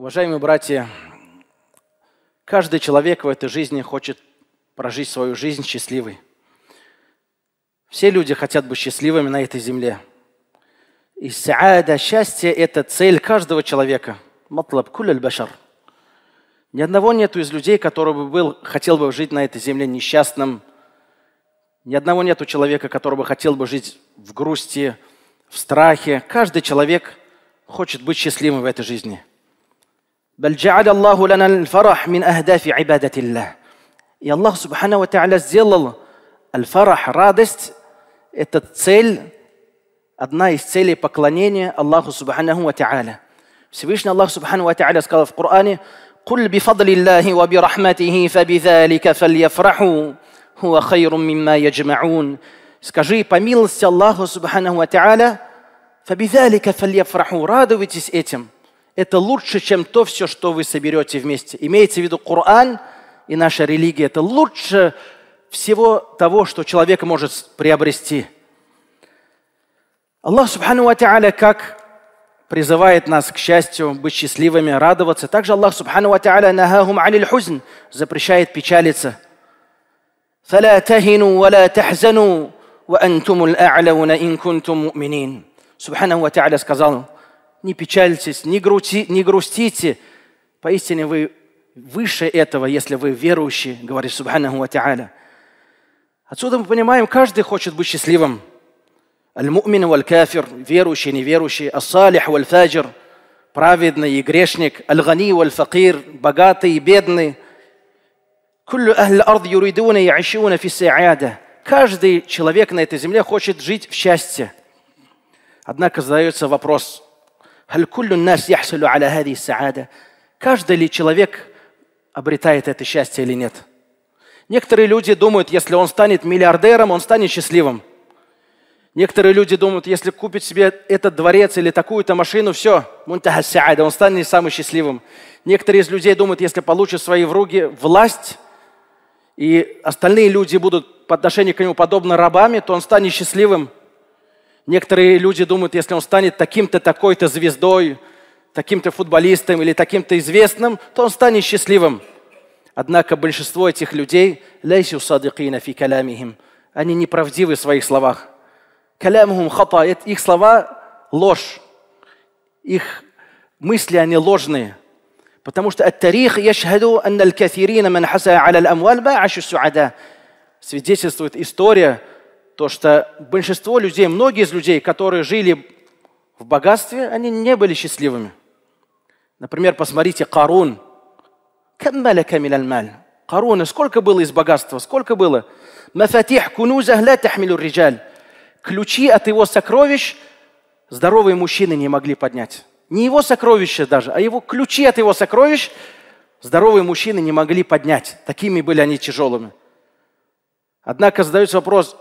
Уважаемые братья, каждый человек в этой жизни хочет прожить свою жизнь счастливой. Все люди хотят быть счастливыми на этой земле. И саада, счастье – это цель каждого человека. Матлаб куляль башар. Ни одного нету из людей, который бы был, хотел бы жить на этой земле несчастным. Ни одного нету человека, который бы хотел бы жить в грусти, в страхе. Каждый человек хочет быть счастливым в этой жизни – بل جعل الله لنا الفرح من أهداف عبادة الله i Allah subhanahu wa ta'ala сделал аль-фарах, радость, это цель, одна из целей поклонения Аллаху субханаху ва та'аля. Всевышний Аллах субханаху ва та'аля сказал в Коране, قل بفضل الله وبرحمته فبذلك فليفرحوا هو خير مما يجمعون Скажи, по милости Аллаху Субханаху Ва Та'аля, فبذلك فليفرحوا, радуйтесь этим. это лучше, чем то все, что вы соберете вместе. Имеется в виду Коран и наша религия. Это лучше всего того, что человек может приобрести. Аллах Субхану Ва как призывает нас к счастью, быть счастливыми, радоваться. Также Аллах Субхану Ва нахахум аниль хузн, запрещает печалиться. فلا تهنوا ولا تحزنوا وأنتم الأعلون إن كنتم مؤمنين. Субхану Ва сказал, не печальтесь, не, грути, не грустите. Поистине вы выше этого, если вы верующие, говорит Субханаху Ва Отсюда мы понимаем, каждый хочет быть счастливым. Аль-му'мин валь-кафир, верующий, неверующий, ас-салих валь-фаджир, праведный и грешник, аль-гани валь-факир, богатый и бедный. Куллю ахл ард юридуна и ашиуна фи Каждый человек на этой земле хочет жить в счастье. Однако задается вопрос – нас яхсулю аля саада? Каждый ли человек обретает это счастье или нет? Некоторые люди думают, если он станет миллиардером, он станет счастливым. Некоторые люди думают, если купит себе этот дворец или такую-то машину, все, саада, он станет самым счастливым. Некоторые из людей думают, если получит свои в руки власть, и остальные люди будут по отношению к нему подобно рабами, то он станет счастливым. Некоторые люди думают, если он станет таким-то, такой-то звездой, таким-то футболистом или таким-то известным, то он станет счастливым. Однако большинство этих людей, они неправдивы в своих словах. Их слова – ложь. Их мысли, они ложные. Потому что التاريخ يشهد أن الكثيرين من حسى على الأموال ما عاشوا السعداء. Свидетельствует история, то, что большинство людей, многие из людей, которые жили в богатстве, они не были счастливыми. Например, посмотрите, Карун. Каруна, сколько было из богатства, сколько было? Ключи от его сокровищ здоровые мужчины не могли поднять. Не его сокровища даже, а его ключи от его сокровищ здоровые мужчины не могли поднять. Такими были они тяжелыми. Однако задается вопрос,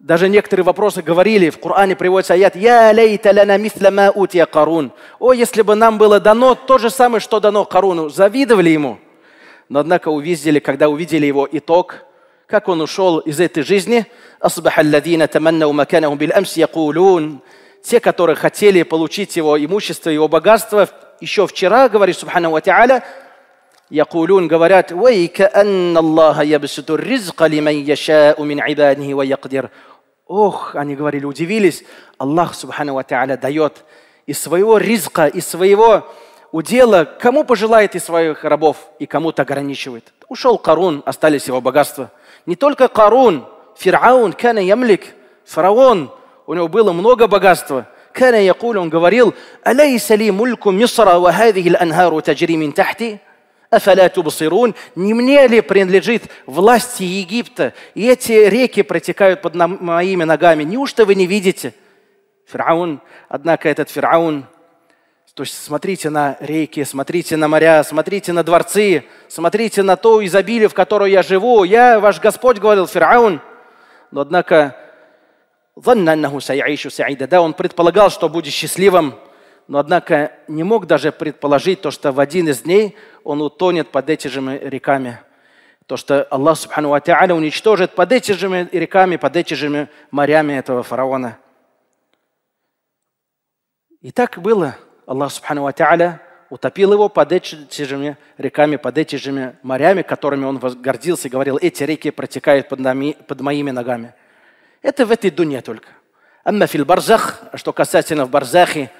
даже некоторые вопросы говорили, в Коране приводится аят «Я лейта ляна ма утия Карун». «О, если бы нам было дано то же самое, что дано Каруну». Завидовали ему. Но однако увидели, когда увидели его итог, как он ушел из этой жизни, те, которые хотели получить его имущество, его богатство, еще вчера, говорит Субхану Ва Тааля, يقولون говорят ويكأن الله يبسط الرزق لمن يشاء من عباده ويقدر Ох, они говорили, удивились. Аллах, субхану ва та'аля, дает из своего риска, из своего удела, кому пожелает из своих рабов и кому-то ограничивает. Ушел Карун, остались его богатства. Не только Карун, Фираун, Кана Ямлик, фараон, у него было много богатства. Кана Якуль, он говорил, «Алейса ли мульку Мисра, ва хадихи анхару таджри мин тахти?» афаля тубсирун, не мне ли принадлежит власти Египта, и эти реки протекают под моими ногами, неужто вы не видите? Фираун, однако этот Фираун, то есть смотрите на реки, смотрите на моря, смотрите на дворцы, смотрите на то изобилие, в которое я живу. Я, ваш Господь, говорил Фираун. Но однако, да, он предполагал, что будет счастливым, но, однако, не мог даже предположить то, что в один из дней он утонет под этими реками. То, что Аллах Субхану Атиаля уничтожит под этими реками, под этими морями этого фараона. И так было. Аллах Субхану Атиаля утопил его под этими реками, под этими морями, которыми он гордился и говорил, эти реки протекают под, нами, под моими ногами. Это в этой дуне только. Амма барзах, а что касательно в барзахе,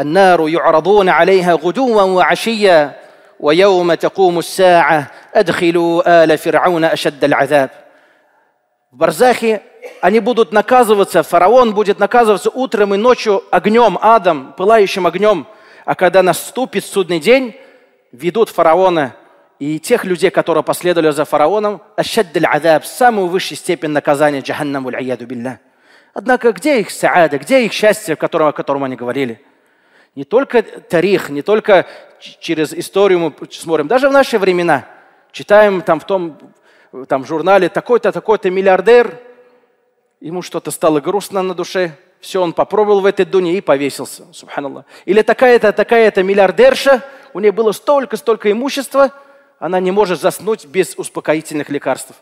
النار يعرضون عليها غدوا وعشيا ويوم تقوم الساعة أدخلوا آل فرعون أشد العذاب В Барзахе они будут наказываться, фараон будет наказываться утром и ночью огнем, адом, пылающим огнем. А когда наступит судный день, ведут фараона и тех людей, которые последовали за фараоном, ашаддаль адаб, самую высшую степень наказания джаханнаму аль Однако где их саада, где их счастье, о котором, о котором они говорили? Не только тарих, не только через историю мы смотрим, даже в наши времена. Читаем там в том там, журнале такой-то, такой-то миллиардер, ему что-то стало грустно на душе, все, он попробовал в этой дуне и повесился, субханаллах. Или такая-то, такая-то миллиардерша, у нее было столько-столько имущества, она не может заснуть без успокоительных лекарств.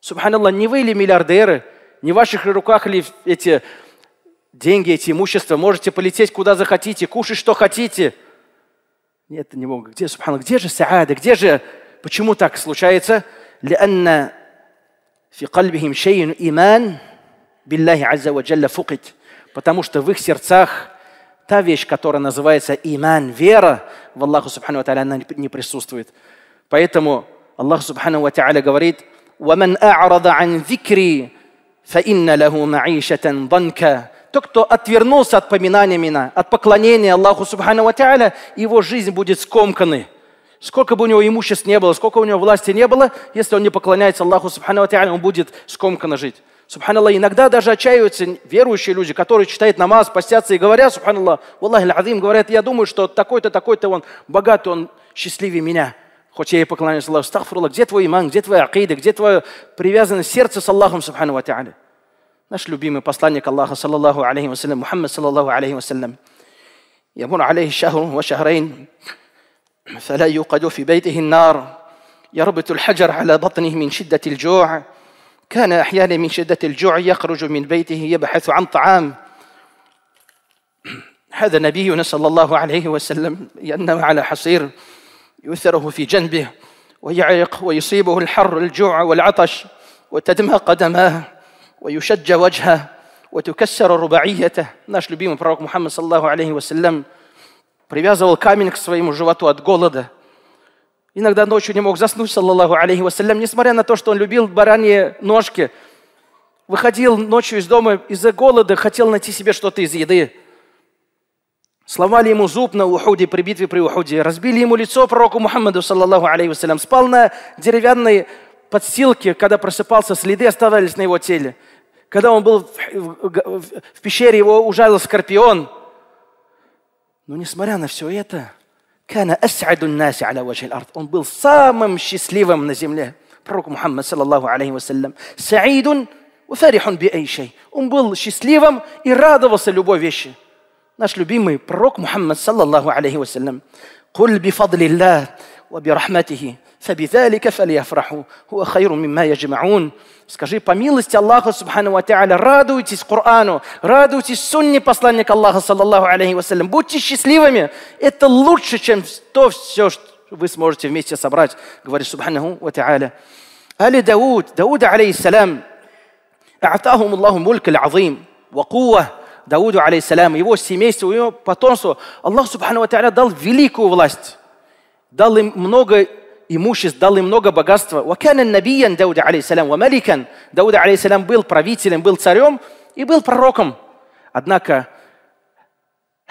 Субханаллах, не вы ли миллиардеры, не в ваших руках ли эти деньги, эти имущества, можете полететь куда захотите, кушать что хотите. Нет, это не Бог. Где, субхану, где же саада, где же, почему так случается? لأن في قلبهم شيء إيمان بالله عز وجل فقد потому что в их сердцах та вещь, которая называется иман, вера в Аллаха Субхану Ва она не присутствует. Поэтому Аллах Субхану Ва говорит, وَمَنْ أَعْرَضَ عَنْ ذِكْرِي فَإِنَّ لَهُ مَعِيشَةً ضَنْكَ тот, кто отвернулся от поминания меня, от поклонения Аллаху Субхану Ва его жизнь будет скомканной. Сколько бы у него имуществ не было, сколько у него власти не было, если он не поклоняется Аллаху Субхану Ва он будет скомканно жить. Субханаллах, иногда даже отчаиваются верующие люди, которые читают намаз, постятся и говорят, Субханаллах, Валлахи Азим, говорят, я думаю, что такой-то, такой-то он богатый, он счастливее меня. Хоть я и поклоняюсь Аллаху, стахфрулла, где твой иман, где твоя акида, где твоя привязанность сердце с Аллахом, Субхану Ва наш любимый посланник Аллаха, саллаллаху алейхи вассалям, Мухаммад, саллаллаху алейхи вассалям. يمر عليه شهر وشهرين فلا يوقد في بيته النار يربط الحجر على بطنه من شدة الجوع كان أحيانا من شدة الجوع يخرج من بيته يبحث عن طعام هذا نبينا صلى الله عليه وسلم ينام على حصير يؤثره في جنبه ويعرق ويصيبه الحر الجوع والعطش وتدمى قدماه ويشج وجهه وتكسر رباعيته наш любимый пророк Мухаммад саллаху алейхи вассалям привязывал камень к своему животу от голода. Иногда ночью не мог заснуть, саллаху алейхи вассалям, несмотря на то, что он любил бараньи ножки. Выходил ночью из дома из-за голода, хотел найти себе что-то из еды. Сломали ему зуб на уходе при битве при уходе, Разбили ему лицо пророку Мухаммаду, саллаху алейхи вассалям. Спал на деревянной подстилки, когда просыпался, следы оставались на его теле. Когда он был в, в, в, в пещере, его ужалил скорпион. Но несмотря на все это, он был самым счастливым на земле. Пророк Мухаммад, саллаллаху алейхи вассалям, саидун уфарихун биэйшей. Он был счастливым и радовался любой вещи. Наш любимый пророк Мухаммад, саллаллаху алейхи вассалям, قل بفضل الله وبرحمته فبذلك فليفرحوا هو خير مما يجمعون Скажи, по милости Аллаха Субхану Ва Та'аля, радуйтесь Корану, радуйтесь Сунне посланника Аллаха, саллаллаху алейхи вассалям. Будьте счастливыми. Это лучше, чем то все, что вы сможете вместе собрать, говорит Субхану Ва Та'аля. Али Дауд, Дауд алейхиссалям, «А'тахум Аллаху мульк аль-азим, ва кувва, Дауду, алейхиссалям, его семейству, его потомству, Аллах, Субхану Ва Та'аля, дал великую власть. дал им много имуществ, дал им много богатства. Ваканан набиян Дауда алейсалям, ва Дауда алейсалям был правителем, был царем и был пророком. Однако,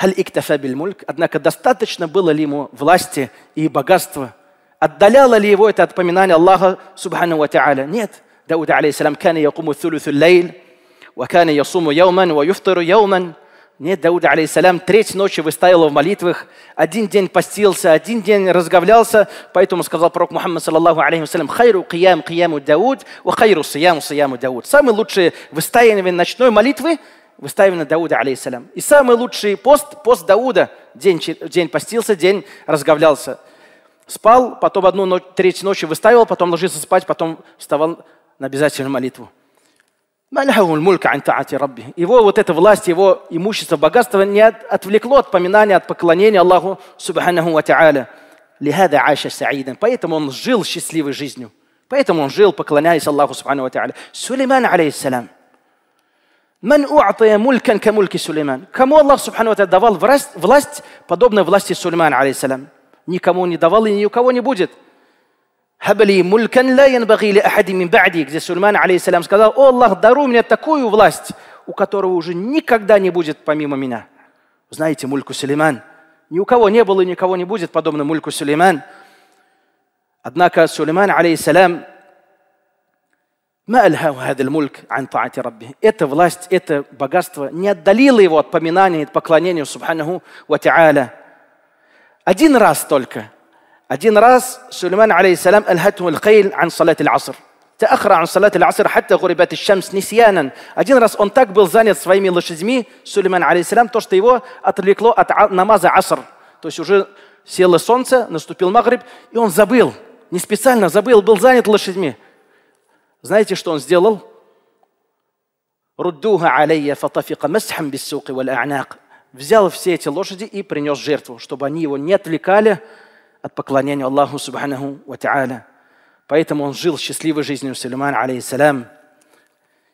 мульк, однако достаточно было ли ему власти и богатства? Отдаляло ли его это от Аллаха Субхану Ва Та'аля? Нет. Дауд алейсалям кана якуму ثلث الليل وكان يصوم يوما ويفطر يوما нет, Дауда, алейсалям, треть ночи выставила в молитвах, один день постился, один день разговлялся, поэтому сказал пророк Мухаммад, саллаллаху алейхи хайру киям кияму Дауд, ва хайру сияму сияму Дауд. Самый лучший выстаивания ночной молитвы выстаивания Дауда, алейсалям. И самый лучший пост, пост Дауда, день, день постился, день разговлялся. Спал, потом одну ночь, треть ночи выставил, потом ложился спать, потом вставал на обязательную молитву. Его вот эта власть, его имущество, богатство не отвлекло от поминания, от поклонения Аллаху Субханаху Ва Та'аля. Лихада Аша Саидан. Поэтому он жил счастливой жизнью. Поэтому он жил, поклоняясь Аллаху Субхану Ва Та'аля. Сулейман, алейхиссалям. Ман уатая мулькан камульки Сулейман. Кому Аллах Субхану Ва Та'аля давал власть, власть подобной власти Сулеймана, алейхиссалям? Никому не давал и ни у кого не будет. Хабли мулькан ла янбагили ахади мин ба'ди, где Сульман, алейхиссалям, сказал, «О Аллах, даруй мне такую власть, у которого уже никогда не будет помимо меня». Знаете, мульку Сулейман, ни у кого не было и никого не будет подобно мульку Сулейман. Однако Сулейман, алейхиссалям, эта власть, это богатство не отдалило его от поминания, и поклонения Субханаху Ва Один раз только – один раз Сулейман, алейхиссалям, аль-хатму аль-хейл ан салат аль-аср. Таахра ан салат аль-аср, хатта гурибат аль-шамс нисьянан. Один раз он так был занят своими лошадьми, Сулейман, алейхиссалям, то, что его отвлекло от а, намаза аср. То есть уже село солнце, наступил Магриб, и он забыл. Не специально забыл, был занят лошадьми. Знаете, что он сделал? Руддуха алейя фатафика масхам биссуки валь а'нак. Взял все эти лошади и принес жертву, чтобы они его не отвлекали от поклонения Аллаху Субханаху Ва Та'аля. Поэтому он жил счастливой жизнью Сулейман, алейхиссалям.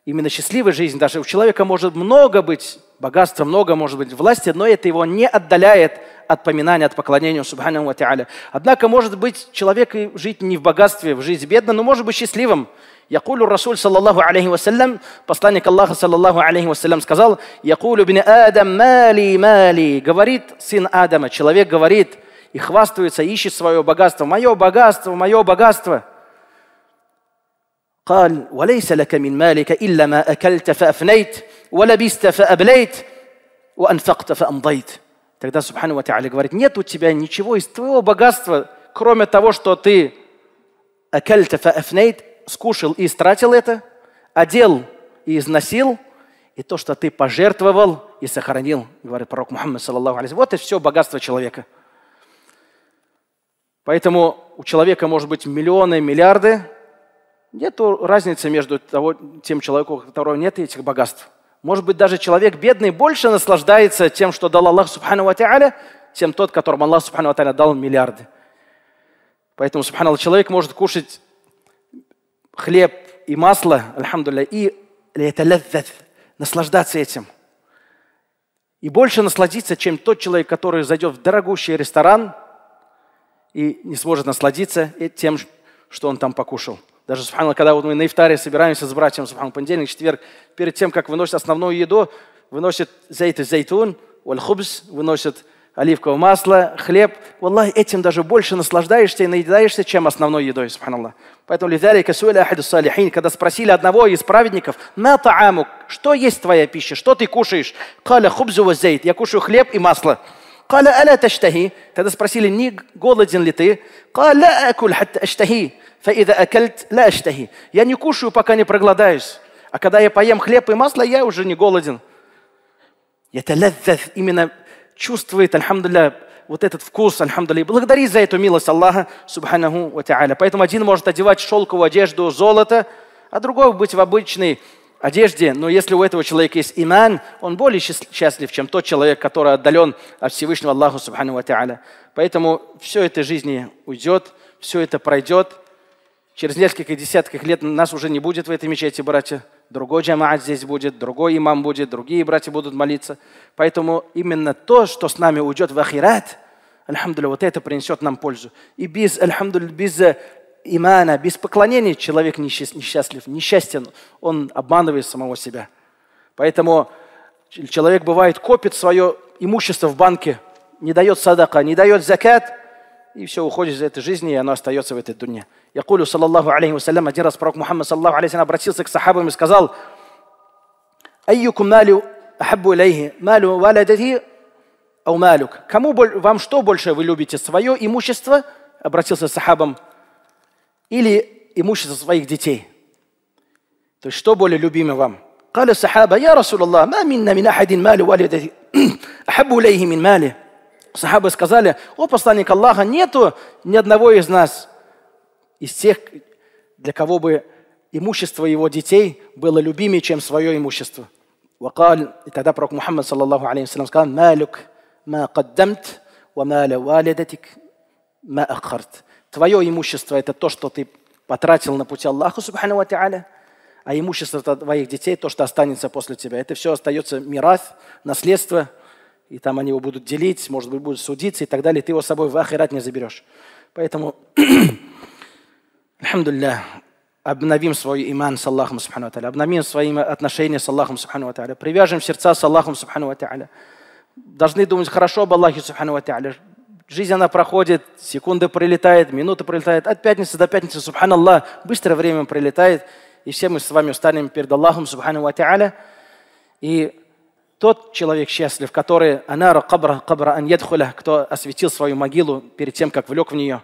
Именно счастливой жизнь, Даже у человека может много быть богатства, много может быть власти, но это его не отдаляет от поминания, от поклонения Субхану Ва Однако, может быть, человек и жить не в богатстве, в жизни бедно, но может быть счастливым. Якулю Расуль, саллаллаху алейхи вассалям, посланник Аллаха, саллаллаху алейхи вассалям, сказал, Якулю бин Адам, мали, мали, говорит сын Адама, человек говорит, и хвастаются, ищет свое богатство. Мое богатство, мое богатство. قال وليس لك من مالك إلا ما أكلت فأفنيت ولبست فأبليت وأنفقت فأمضيت Тогда Субхану Ва говорит, нет у тебя ничего из твоего богатства, кроме того, что ты акальта фаафнейт, скушал и истратил это, одел и износил, и то, что ты пожертвовал и сохранил, говорит пророк Мухаммад, саллаху алейхи, вот и все богатство человека. Поэтому у человека может быть миллионы, миллиарды. Нет разницы между того, тем человеком, у которого нет этих богатств. Может быть, даже человек бедный больше наслаждается тем, что дал Аллах Субхану Ва чем тот, которому Аллах Субхану Ва дал миллиарды. Поэтому, субханаллах, человек может кушать хлеб и масло, альхамдулля, и наслаждаться этим. И больше насладиться, чем тот человек, который зайдет в дорогущий ресторан – и не сможет насладиться тем, что он там покушал. Даже, субхану, когда вот мы на ифтаре собираемся с братьями, субхану, понедельник, четверг, перед тем, как выносит основную еду, выносит зейт и зейтун, вальхубс, выносит оливковое масло, хлеб. Валлах, этим даже больше наслаждаешься и наедаешься, чем основной едой, субханаллах. Поэтому лидали касуэля ахаду когда спросили одного из праведников, на таамук, что есть твоя пища, что ты кушаешь? Каля хубзу зейт, я кушаю хлеб и масло. Каля аля таштахи. Тогда спросили, не голоден ли ты? Каля акуль хатта аштахи. Фаида акальт ла аштахи. Я не кушаю, пока не проголодаюсь. А когда я поем хлеб и масло, я уже не голоден. Я именно чувствует, альхамдулля, вот этот вкус, альхамдули. Благодари за эту милость Аллаха, субханаху ва Поэтому один может одевать шелковую одежду, золото, а другой быть в обычной одежде, но если у этого человека есть иман, он более счастлив, чем тот человек, который отдален от Всевышнего Аллаха Субхану Ва Поэтому все это жизни уйдет, все это пройдет. Через несколько десятков лет нас уже не будет в этой мечети, братья. Другой джамаат здесь будет, другой имам будет, другие братья будут молиться. Поэтому именно то, что с нами уйдет в ахират, Альхамдуля, вот это принесет нам пользу. И без, альхамдуля, без э, имана, без поклонения человек несчастлив, несчастен, он обманывает самого себя. Поэтому человек бывает копит свое имущество в банке, не дает садака, не дает закат, и все уходит из этой жизни, и оно остается в этой дуне. Я саллаллаху алейхи вассалям, один раз пророк Мухаммад, саллаллаху алейхи обратился к сахабам и сказал, «Айюкум малю ахаббу илейхи, малю валядати, ау малюк». Кому, вам что больше вы любите, свое имущество, обратился к сахабам или имущество своих детей. То есть что более любимо вам? قال الصحابة يا رسول الله ما منا من أحد مال والدته أحب إليه من ماله Сахабы сказали, о посланник Аллаха, нету ни одного из нас, из тех, для кого бы имущество его детей было любимее, чем свое имущество. وقال, и тогда пророк Мухаммад, саллаллаху алейхи салям, сказал, «Малюк, ма каддамт, ва маля валидатик, ма ахарт». Твое имущество – это то, что ты потратил на пути Аллаха, субхану ва а имущество твоих детей, то, что останется после тебя. Это все остается мирас, наследство, и там они его будут делить, может быть, будут судиться и так далее. Ты его с собой в ахират не заберешь. Поэтому, алхамдулилля, обновим свой иман с Аллахом, субхану ва обновим свои отношения с Аллахом, субхану ва привяжем сердца с Аллахом, субхану ва Должны думать хорошо об Аллахе, субхану ва Жизнь, она проходит, секунды пролетает, минуты пролетает. От пятницы до пятницы, субханаллах, быстро время пролетает. И все мы с вами устанем перед Аллахом, субхану ва та'аля. И тот человек счастлив, который анара кабра кабра ан ядхуля, кто осветил свою могилу перед тем, как влек в нее.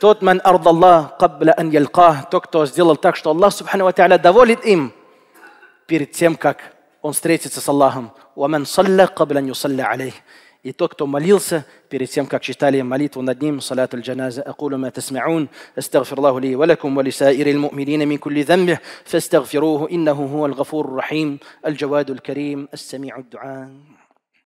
Тот ман ардаллах кабля ан ялька, тот, кто сделал так, что Аллах, субхану ва та'аля, доволен им перед тем, как он встретится с Аллахом. ومن صلى قبل أن يصلى عليه И тот, кто молился перед тем, как читали молитву над ним, салат аль-джаназа, акулу ма тасмаун, астагфир Аллаху ли валакум, ль-му'минина ва лисаири المؤمنين من كل ذنب فاستغفروه إنه هو الغفور الرحيم الجواد الكريم السميع الدعاء